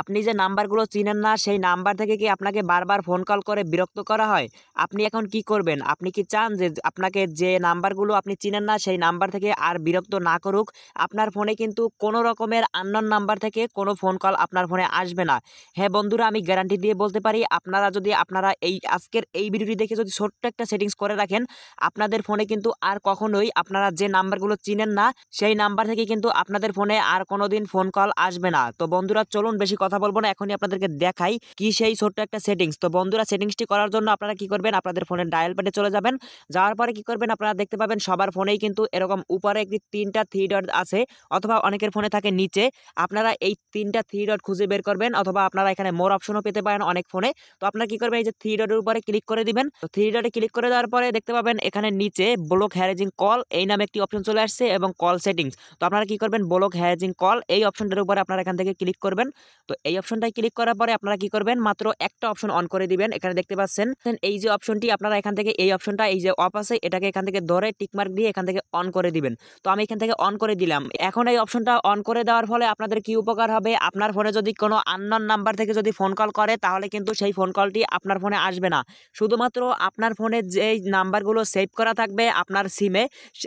আপনি যে নাম্বারগুলো চিনেন না সেই নাম্বার থেকে কি আপনাকে বারবার ফোন কল করে বিরক্ত করা হয় আপনি এখন কি করবেন আপনি কি চান যে আপনাকে যে নাম্বারগুলো আপনি চিনেন না সেই নাম্বার থেকে আর বিরক্ত না করুক আপনার ফোনে কিন্তু কোনো রকমের আননোন নাম্বার থেকে কোনো ফোন কল আপনার ফোনে আসবে না হ্যাঁ বন্ধুরা আমি গ্যারান্টি দিয়ে বলতে পারি আপনারা যদি আপনারা এই আজকের এই ভিডিওটি দেখে যদি ছোট্ট একটা সেটিংস করে রাখেন আপনাদের ফোনে কিন্তু আর কখনোই আপনারা যে নাম্বারগুলো চিনেন না সেই নাম্বার থেকে কিন্তু আপনাদের ফোনে আর কোনো দিন ফোন কল আসবে না তো বন্ধুরা চলুন বেশি কথা বলবো না এখনই আপনাদেরকে দেখাই কি সেই ছোট্ট একটা সেটিংস তো বন্ধুরা সেটিংসটি করার জন্য আপনারা কি করবেন আপনাদের ফোনের ডায়াল প্যাডে চলে যাবেন যাওয়ার পরে কি করবেন আপনারা দেখতে পাবেন সবার ফোনেই কিন্তু এরকম উপরে একটি তিনটা থ্রি ডট আছে অথবা অনেকের ফোনে থাকে নিচে আপনারা এই তিনটা থ্রি ডট খুঁজে বের করবেন অথবা আপনারা এখানে মোর অপশনও পেতে পারেন অনেক ফোনে তো আপনারা কি করবেন এই যে থ্রি ডটের উপরে ক্লিক করে দিবেন তো থ্রি ডটে ক্লিক করে দেওয়ার পরে দেখতে পাবেন এখানে নিচে ব্লক হ্যারেজিং কল এই নামে একটি অপশন চলে আসছে এবং কল সেটিংস তো আপনারা কি করবেন ব্লক হ্যারেজিং কল এই অপশনটার উপরে আপনারা এখান থেকে ক্লিক করবেন তো তো এই অপশনটায় ক্লিক করার পরে আপনারা কি করবেন মাত্র একটা অপশন অন করে দিবেন এখানে দেখতে পাচ্ছেন এই যে অপশনটি আপনারা এখান থেকে এই অপশনটা এই যে অফ আছে এটাকে এখান থেকে ধরে টিকমার্ক দিয়ে এখান থেকে অন করে দিবেন তো আমি এখান থেকে অন করে দিলাম এখন এই অপশনটা অন করে দেওয়ার ফলে আপনাদের কি উপকার হবে আপনার ফোনে যদি কোনো আননন নাম্বার থেকে যদি ফোন কল করে তাহলে কিন্তু সেই ফোন কলটি আপনার ফোনে আসবে না শুধুমাত্র আপনার ফোনে যে নাম্বারগুলো সেভ করা থাকবে আপনার সিমে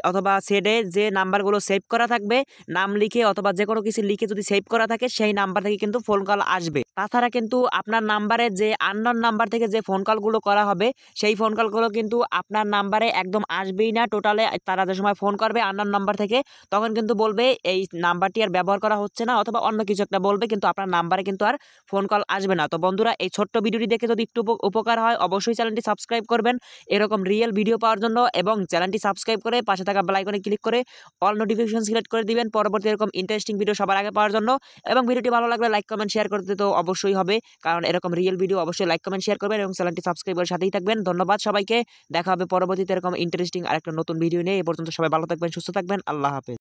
অথবা সেডে যে নাম্বারগুলো সেভ করা থাকবে নাম লিখে অথবা যে কোনো কিছু লিখে যদি সেভ করা থাকে সেই নাম্বার থেকে কিন্তু ফোন কলকাল আসবে তাছাড়া কিন্তু আপনার নাম্বারে যে আননোন নাম্বার থেকে যে ফোন কলগুলো করা হবে সেই ফোন কলগুলো কিন্তু আপনার নাম্বারে একদম আসবেই না টোটালে তারা যে সময় ফোন করবে আননোন নাম্বার থেকে তখন কিন্তু বলবে এই নাম্বারটি আর ব্যবহার করা হচ্ছে না অথবা অন্য কিছু একটা বলবে কিন্তু আপনার নাম্বারে কিন্তু আর ফোন কল আসবে না তো বন্ধুরা এই ছোট্ট ভিডিওটি দেখে যদি একটু উপকার হয় অবশ্যই চ্যানেলটি সাবস্ক্রাইব করবেন এরকম রিয়েল ভিডিও পাওয়ার জন্য এবং চ্যানেলটি সাবস্ক্রাইব করে পাশে থাকা বেলাইকনে ক্লিক করে অল নোটিফিকেশন সিলেক্ট করে দিবেন পরবর্তী এরকম ইন্টারেস্টিং ভিডিও সবার আগে পাওয়ার জন্য এবং ভিডিওটি ভালো লাগলে লাইক কমেন্ট শেয়ার করতে তো অবশ্যই হবে কারণ এরকম রিয়েল ভিডিও অবশ্যই লাইক কমেন্ট শেয়ার করবেন এবং চ্যানেলটি সাবস্ক্রাইব সাথেই থাকবেন ধন্যবাদ সবাইকে দেখা হবে পরবর্তীতে এরকম ইন্টারেস্টিং আর একটা নতুন ভিডিও নিয়ে এ পর্যন্ত সবাই ভালো থাকবেন সুস্থ থাকবেন আল্লাহ হাফেজ